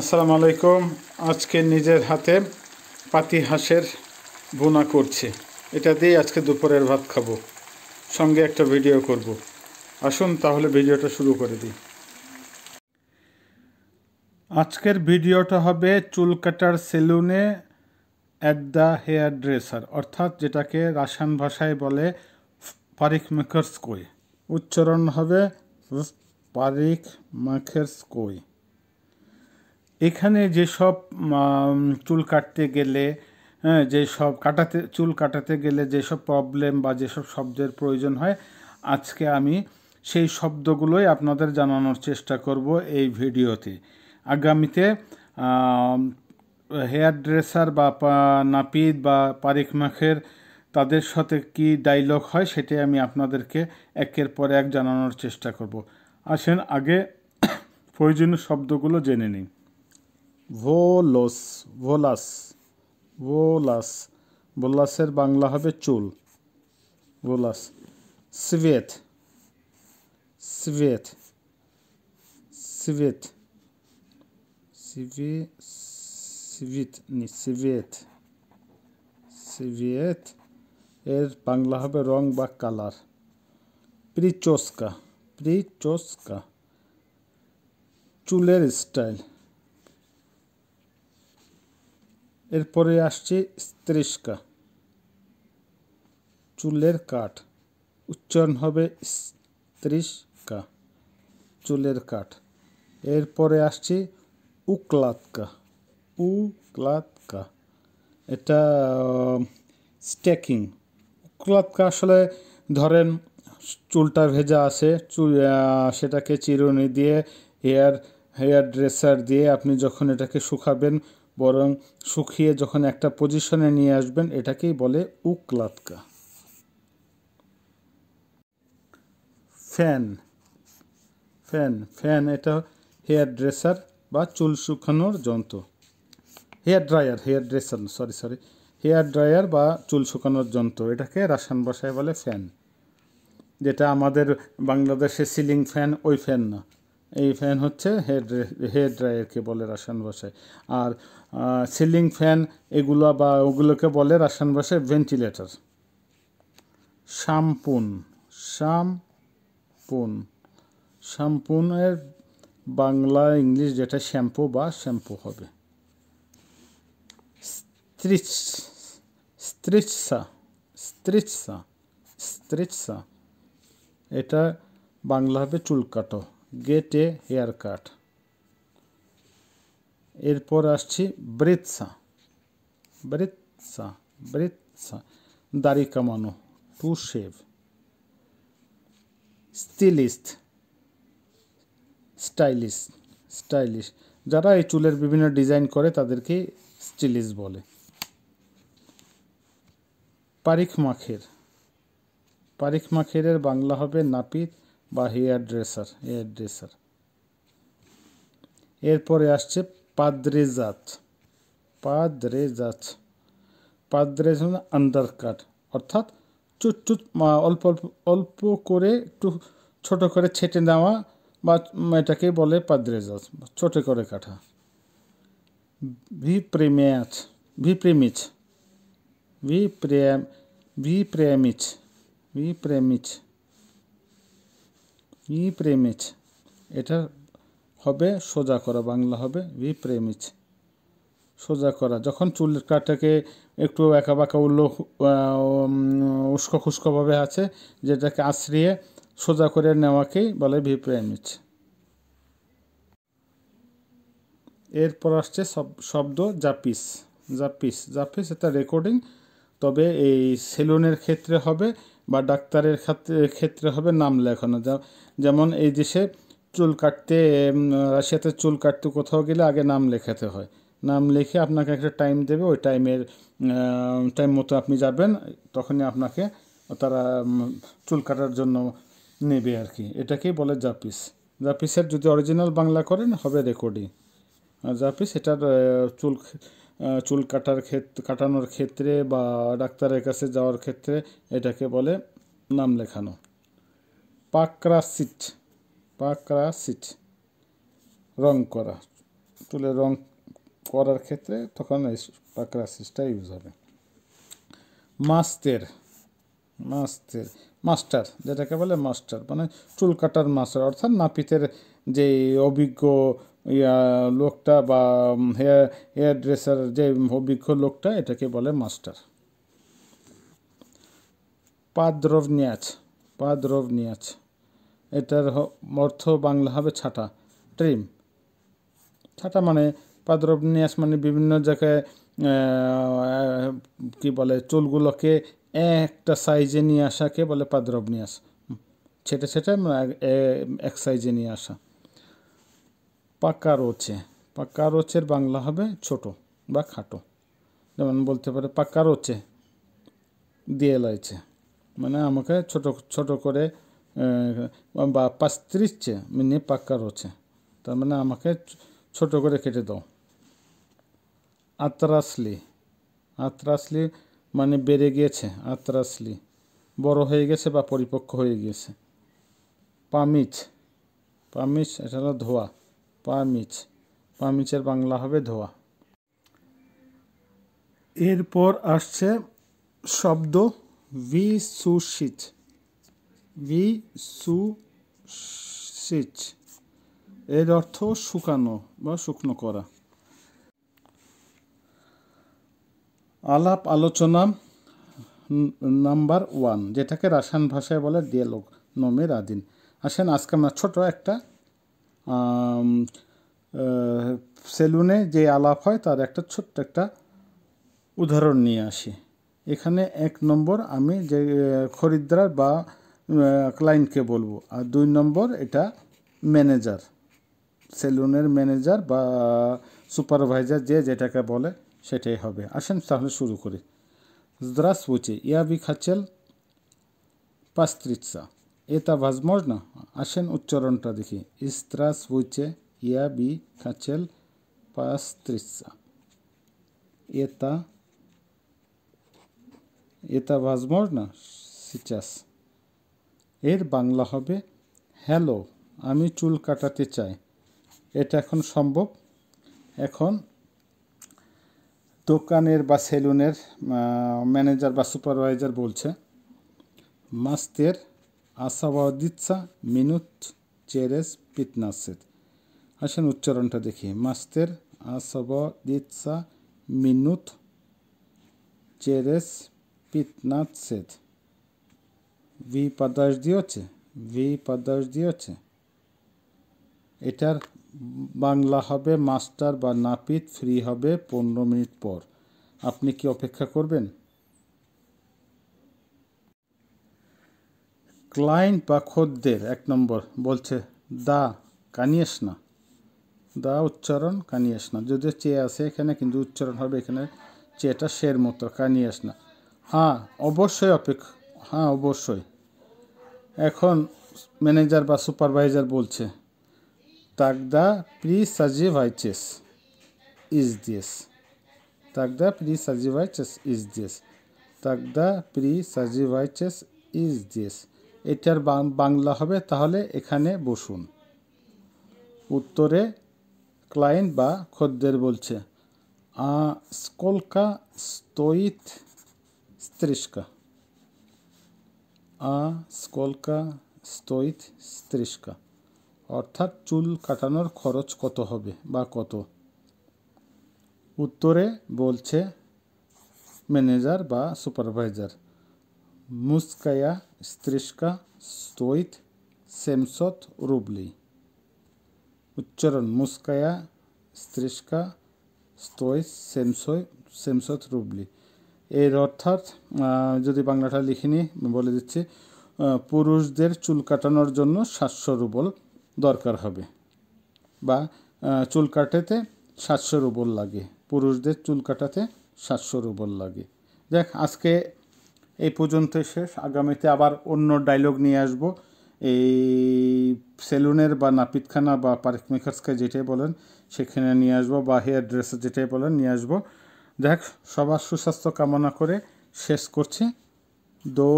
আসসালামু আলাইকুম আজকে নিজের হাতে পাতি হাঁসের বোনা করছে এটা দিয়ে আজকে দুপুরের ভাত খাবো সঙ্গে একটা ভিডিও করব। আসুন তাহলে ভিডিওটা শুরু করে দিই আজকের ভিডিওটা হবে চুল কাটার সেলুনে অ্যাট দ্য হেয়ার ড্রেসার অর্থাৎ যেটাকে রাসায়ন ভাষায় বলে পারিক মেকার্স কই উচ্চারণ হবে পারিক মেকার্স কই এখানে যেসব চুল কাটতে গেলে হ্যাঁ, যে সব কাটাতে চুল কাটাতে গেলে যেসব প্রবলেম বা যেসব শব্দের প্রয়োজন হয় আজকে আমি সেই শব্দগুলোই আপনাদের জানানোর চেষ্টা করব এই ভিডিওতে আগামীতে হেয়ার ড্রেসার বা নাপিত বা পারিক মাখের তাদের সাথে কি ডাইলগ হয় সেটাই আমি আপনাদেরকে একের পর এক জানানোর চেষ্টা করব আসেন আগে প্রয়োজনীয় শব্দগুলো জেনে নিন ভোলস ভোলাস ভোলাস ভোলাসের বাংলা হবে চুল ভোলাস স্বেত স্বেত свет. Све... Свет, не свет. Свет. এর বাংলা হবে রং বা কালার প্রিচোস্কা প্রিচোস্কা চুলের স্টাইল এরপরে আসছে স্ত্রেষ্কা চুলের কাঠ উচ্চারণ হবে স্ত্রিষ্কা চুলের কাঠ এরপরে আসছে উকলাতকা উকলাতকা এটা স্ট্যাকিং উকলাতকা আসলে ধরেন চুলটা ভেজা আছে চুল সেটাকে চিরুনি দিয়ে হেয়ার হেয়ার ড্রেসার দিয়ে আপনি যখন এটাকে শুকাবেন বরং শুকিয়ে যখন একটা পজিশনে নিয়ে আসবেন এটাকেই বলে উকলাতকা ফ্যান ফ্যান ফ্যান এটা হেয়ার ড্রেসার বা চুল শুকানোর যন্ত্র hair dryer hair dresser sorry sorry hair dryer বা চুল শুকানোর যন্ত্র এটাকে রাসায়ন ভাষায় বলে ফ্যান যেটা আমাদের বাংলাদেশে সিলিং ফ্যান ওই ফ্যান না এই ফ্যান হচ্ছে হেড হেড ড্রায়ারকে বলে রাসায়ন ভাষায় আর সিলিং ফ্যান এগুলো বা ওগুলোকে বলে রাসায়ন ভাষায় ভেন্টিলেটার শ্যাম্পুন শ্যাম্পুন শ্যাম্পুনের বাংলা ইংলিশ যেটা শ্যাম্পু বা শ্যাম্পু হবে স্ত্রিচ স্ত্রিচসা স্ত্রিচসা স্ত্রিচসা এটা বাংলা হবে চুলকাটো গেট এ হেয়ার কাট এরপর আসছি ব্রেৎসা ব্রেৎসা ব্রেৎসা দাড়ি কামানো to shave stylist stylish stylish যারা এই চুলের বিভিন্ন ডিজাইন করে তাদেরকে স্টিলিশ বলে পারিখ মাখের পারিখ মাখের বাংলা হবে নাপিত বা হেয়ার ড্রেসার হেয়ার ড্রেসার এরপরে আসছে পাদ্রেজাত পাদ্রেজাত পাদ্রেজ আন্ডার কাট অর্থাৎ চুট চুট অল্প অল্প অল্প করে একটু ছোট করে ছেটে নেওয়া বা এটাকে বলে পাদ্রেজাত ছোট করে কাটা ভি প্রেমিয়াচ ভি প্রেমিচ ভি প্রেম ভি প্রেমিচ ভি প্রেমিচ ইপ্রেমিচ এটা হবে সোজা করা বাংলা হবে ইপ্রেমিচ সোজা করা যখন চুল কাটাকে একটু একা বাঁকা উল্লো উস্কো খুস্কোভাবে আছে যেটাকে আশ্রিয়ে সোজা করে নেওয়াকেই বলে ভিপ্রেমিচ এরপর আসছে শব্দ জাপিস জাপিস জাপিস এটা রেকর্ডিং তবে এই সেলুনের ক্ষেত্রে হবে বা ডাক্তারের ক্ষেত্রে হবে নাম লেখানো যেমন এই দেশে চুল কাটতে রাশিয়াতে চুল কাটতে কোথাও গেলে আগে নাম লেখাতে হয় নাম লিখে আপনাকে একটা টাইম দেবে ওই টাইমের টাইম মতো আপনি যাবেন তখনই আপনাকে তারা চুল কাটার জন্য নেবে আর কি এটাকেই বলে জাপিস জাপিসের যদি অরিজিনাল বাংলা করেন হবে রেকর্ডিং জাপিস এটার চুল চুল কাটার ক্ষেত্রে কাটানোর ক্ষেত্রে বা ডাক্তারের কাছে যাওয়ার ক্ষেত্রে এটাকে বলে নাম লেখানো সিট পাকড়া সিট রং করা চুলে রং করার ক্ষেত্রে তখন এই সিটটা ইউজ হবে মাস্তের মাস্তের মাস্টার যেটাকে বলে মাস্টার মানে চুল কাটার মাস্টার অর্থাৎ নাপিতের যে অভিজ্ঞ ইয়া লোকটা বা হেয়ার হেয়ার ড্রেসার যে অভিজ্ঞ লোকটা এটাকে বলে মাস্টার পাদ্রব পাদ্রব নিয়াজ এটার অর্থ বাংলা হবে ছাটা ট্রিম ছাটা মানে পাদ্রব নিয়াজ মানে বিভিন্ন জায়গায় কি বলে চুলগুলোকে একটা সাইজে নিয়ে আসাকে বলে পাদ্রব নিয়াজ ছেটে ছেটে এক সাইজে নিয়ে আসা পাকা রোচে পাকা রোচের বাংলা হবে ছোট বা খাটো যেমন বলতে পারে পাকা রোচে দিয়ে লাইছে মানে আমাকে ছোট ছোট করে বা পাস্ত্রিচ্ছে মিনি পাকা রোচে তার মানে আমাকে ছোট করে কেটে দাও আতরাসলি আতরাসলি মানে বেড়ে গিয়েছে আতরাসলি বড় হয়ে গেছে বা পরিপক্ক হয়ে গিয়েছে পামিচ পামিচ এটা হলো ধোয়া পামিচ পামিচের বাংলা হবে ধোয়া এরপর আসছে শব্দ ভি সুশিচ ভি সুসিচ এর অর্থ শুকানো বা শুকনো করা আলাপ আলোচনা নাম্বার ওয়ান যেটাকে রাসায়ন ভাষায় বলে ডিয়ালগ নমের আদিন আসেন আজকে আমরা ছোট একটা সেলুনে যে আলাপ হয় তার একটা ছোট্ট একটা উদাহরণ নিয়ে আসি এখানে এক নম্বর আমি যে খরিদ্দার বা ক্লায়েন্টকে বলবো আর দুই নম্বর এটা ম্যানেজার সেলুনের ম্যানেজার বা সুপারভাইজার যে যেটাকে বলে সেটাই হবে আসেন তাহলে শুরু করি দ্রাস বুচি ইয়াবি খাচ্ছেল পাস্ত্রিৎসা Это возможно? আসেন উচ্চারণটা দেখি ইস্ত্রাস বুইচে ইয়া বি কাচেল пастрица. Это এটা возможно сейчас? এর বাংলা হবে হ্যালো আমি চুল কাটাতে চাই এটা এখন সম্ভব এখন দোকানের বা সেলুনের ম্যানেজার বা সুপারভাইজার বলছে মাস্তের আসাবাদিৎসা মিনুত চেরেস পিতনাসের আসেন উচ্চারণটা দেখি মাস্তের আসাবাদিৎসা মিনুত চেরেস পিতনাথসেদ ভি পাদাস দিয়েছে ভি পাদাস দিয়েছে এটার বাংলা হবে মাস্টার বা নাপিত ফ্রি হবে পনেরো মিনিট পর আপনি কি অপেক্ষা করবেন ক্লায়েন্ট বা খদ্দের এক নম্বর বলছে দা কানিয়েস না দা উচ্চারণ কানিয়েস না যদি চে আছে এখানে কিন্তু উচ্চারণ হবে এখানে চেটা শের মতো কানিয়েস না হ্যাঁ অবশ্যই অপেক্ষা হ্যাঁ অবশ্যই এখন ম্যানেজার বা সুপারভাইজার বলছে তাক দা প্রি সাজি চেস ইজ তাক দা প্রি সাজি চেস ইজ তাক দা প্রি সাজি চেস ইজ দিয়েস এটার বাংলা হবে তাহলে এখানে বসুন উত্তরে ক্লায়েন্ট বা খদ্দের বলছে আ স্কলকা স্তৈত স্ত্রিষ্কা আ স্কলকা স্তৈত স্ত্রিষ্কা অর্থাৎ চুল কাটানোর খরচ কত হবে বা কত উত্তরে বলছে ম্যানেজার বা সুপারভাইজার মুস্কায়া স্ত্রিষ্কা স্তৈত সেমসত রুবলি উচ্চারণ মুস্কায়া স্ত্রিষ্কা স্তৈত সেমসই সেমসত রুবলি এর অর্থাৎ যদি বাংলাটা লিখিনি বলে দিচ্ছি পুরুষদের চুল কাটানোর জন্য সাতশো রুবল দরকার হবে বা চুল কাটাতে সাতশো রুবল লাগে পুরুষদের চুল কাটাতে সাতশো রুবল লাগে দেখ আজকে এই পর্যন্তই শেষ আগামীতে আবার অন্য ডায়লগ নিয়ে আসব এই সেলুনের বা নাপিতখানা বা পার্ক মেকার্সকে যেটাই বলেন সেখানে নিয়ে আসবো বা হেয়ার ড্রেস যেটাই বলেন নিয়ে আসবো দেখ সবার সুস্বাস্থ্য কামনা করে শেষ করছি দো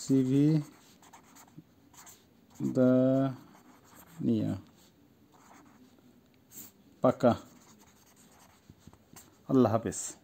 সিভি দা নিয়া পাকা আল্লাহ হাফেজ